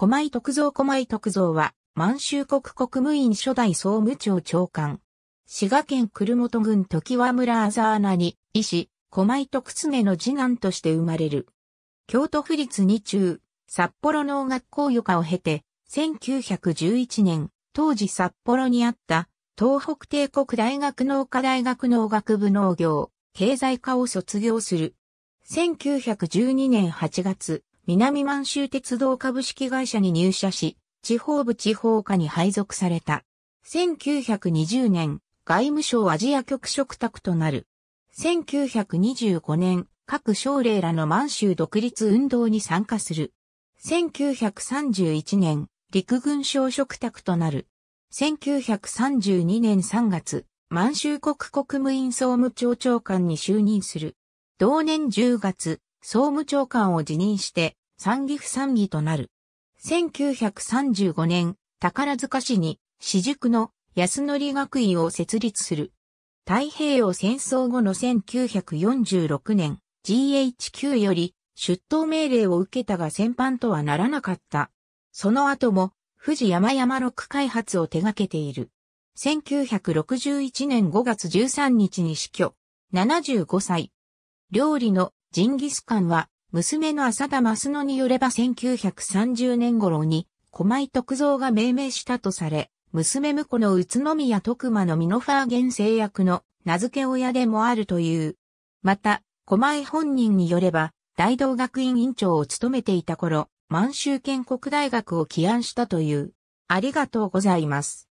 狛井徳造狛井徳造は、満州国国務院初代総務庁長官。滋賀県久留本郡時和村あざあなに、医師、狛井徳常の次男として生まれる。京都府立二中、札幌農学校余科を経て、1911年、当時札幌にあった、東北帝国大学農科大学農学部農業、経済科を卒業する。1912年8月、南満州鉄道株式会社に入社し、地方部地方課に配属された。1920年、外務省アジア局職宅となる。1925年、各省令らの満州独立運動に参加する。1931年、陸軍省職宅となる。1932年3月、満州国国務院総務庁長官に就任する。同年10月、総務長官を辞任して、参議不参議となる。1935年、宝塚市に、私塾の安則学院を設立する。太平洋戦争後の1946年、GHQ より出頭命令を受けたが戦犯とはならなかった。その後も、富士山山ク開発を手掛けている。1961年5月13日に死去。75歳。料理のジンギスカンは、娘の浅田ス野によれば1930年頃に、狛井徳造が命名したとされ、娘婿の宇都宮徳馬のミノファーゲン製薬の名付け親でもあるという。また、狛前本人によれば、大道学院院長を務めていた頃、満州建国大学を起案したという。ありがとうございます。